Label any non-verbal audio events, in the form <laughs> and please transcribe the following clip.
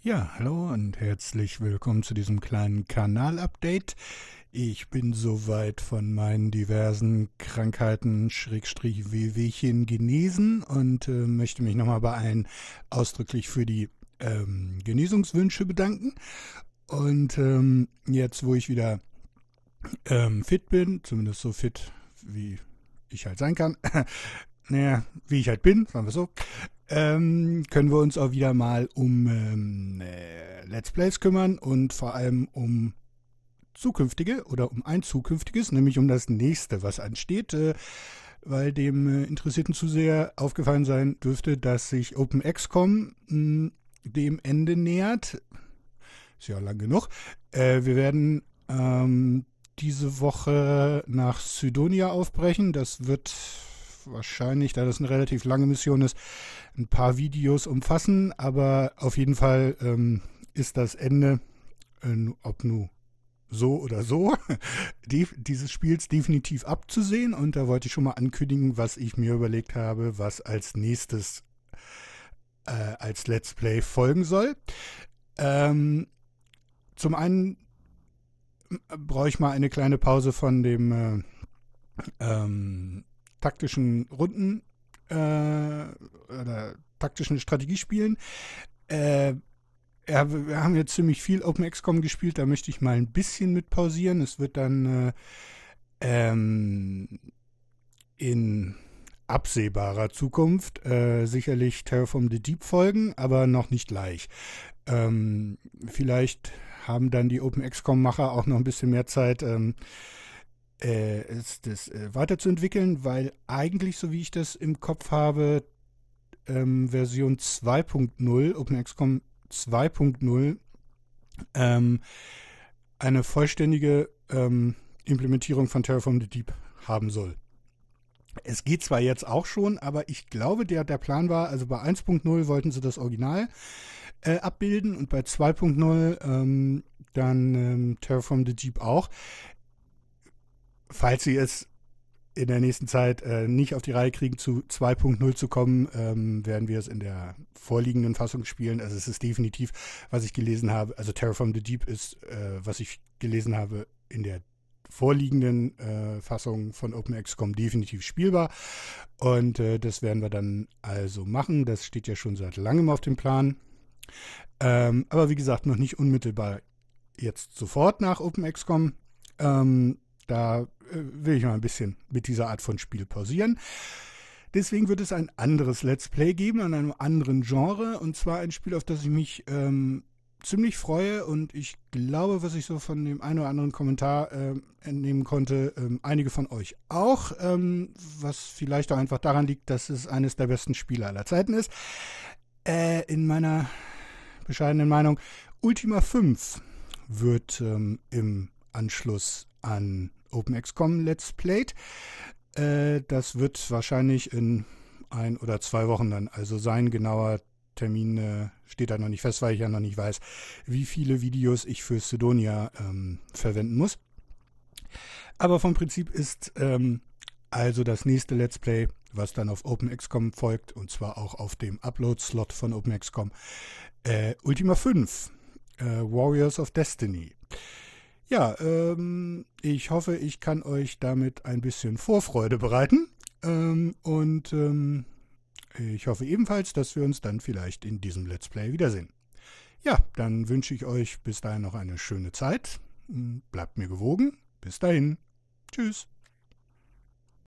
Ja, hallo und herzlich willkommen zu diesem kleinen Kanal-Update. Ich bin soweit von meinen diversen Krankheiten, Schrägstrich, Wehwehchen genesen und äh, möchte mich nochmal bei allen ausdrücklich für die ähm, Genesungswünsche bedanken. Und ähm, jetzt, wo ich wieder ähm, fit bin, zumindest so fit, wie ich halt sein kann, <laughs> naja, wie ich halt bin, sagen wir so, ähm, können wir uns auch wieder mal um ähm, äh, Let's Plays kümmern und vor allem um zukünftige oder um ein zukünftiges, nämlich um das nächste, was ansteht, äh, weil dem äh, interessierten Zuseher aufgefallen sein dürfte, dass sich OpenXCom mh, hm, dem Ende nähert. Ist ja lang genug. Äh, wir werden ähm, diese Woche nach Sydonia aufbrechen. Das wird wahrscheinlich, da das eine relativ lange Mission ist, ein paar Videos umfassen. Aber auf jeden Fall ähm, ist das Ende, äh, ob nun so oder so, <laughs> die, dieses Spiels definitiv abzusehen. Und da wollte ich schon mal ankündigen, was ich mir überlegt habe, was als nächstes äh, als Let's Play folgen soll. Ähm, zum einen brauche ich mal eine kleine Pause von dem äh, ähm, taktischen Runden äh, oder taktischen Strategiespielen. Äh, ja, wir haben jetzt ziemlich viel Open XCOM gespielt, da möchte ich mal ein bisschen mit pausieren. Es wird dann äh, ähm, in absehbarer Zukunft äh, sicherlich Terraform the Deep folgen, aber noch nicht gleich. Ähm, vielleicht haben dann die Open XCOM-Macher auch noch ein bisschen mehr Zeit, ähm, äh, es, das äh, weiterzuentwickeln, weil eigentlich, so wie ich das im Kopf habe, ähm, Version 2.0, OpenXCom 2.0, ähm, eine vollständige ähm, Implementierung von Terraform the Deep haben soll. Es geht zwar jetzt auch schon, aber ich glaube, der, der Plan war, also bei 1.0 wollten sie das Original äh, abbilden und bei 2.0 ähm, dann ähm, Terraform the Deep auch falls sie es in der nächsten Zeit äh, nicht auf die Reihe kriegen, zu 2.0 zu kommen, ähm, werden wir es in der vorliegenden Fassung spielen. Also es ist definitiv, was ich gelesen habe, also Terraform the Deep ist, äh, was ich gelesen habe, in der vorliegenden äh, Fassung von OpenXCOM definitiv spielbar. Und äh, das werden wir dann also machen. Das steht ja schon seit langem auf dem Plan. Ähm, aber wie gesagt, noch nicht unmittelbar jetzt sofort nach OpenXCOM. Ähm, da äh, will ich mal ein bisschen mit dieser Art von Spiel pausieren. Deswegen wird es ein anderes Let's Play geben, an einem anderen Genre, und zwar ein Spiel, auf das ich mich ähm, ziemlich freue und ich glaube, was ich so von dem einen oder anderen Kommentar äh, entnehmen konnte, ähm, einige von euch auch, ähm, was vielleicht auch einfach daran liegt, dass es eines der besten Spiele aller Zeiten ist. Äh, in meiner bescheidenen Meinung, Ultima 5 wird ähm, im Anschluss an OpenXCom Let's Play. Äh, das wird wahrscheinlich in ein oder zwei Wochen dann also sein. Genauer Termin äh, steht da noch nicht fest, weil ich ja noch nicht weiß, wie viele Videos ich für Sidonia ähm, verwenden muss. Aber vom Prinzip ist ähm, also das nächste Let's Play, was dann auf OpenXCom folgt, und zwar auch auf dem Upload-Slot von OpenXCom, äh, Ultima 5, äh, Warriors of Destiny. Ja, ähm, ich hoffe, ich kann euch damit ein bisschen Vorfreude bereiten. Ähm, und ähm, ich hoffe ebenfalls, dass wir uns dann vielleicht in diesem Let's Play wiedersehen. Ja, dann wünsche ich euch bis dahin noch eine schöne Zeit. Bleibt mir gewogen. Bis dahin. Tschüss.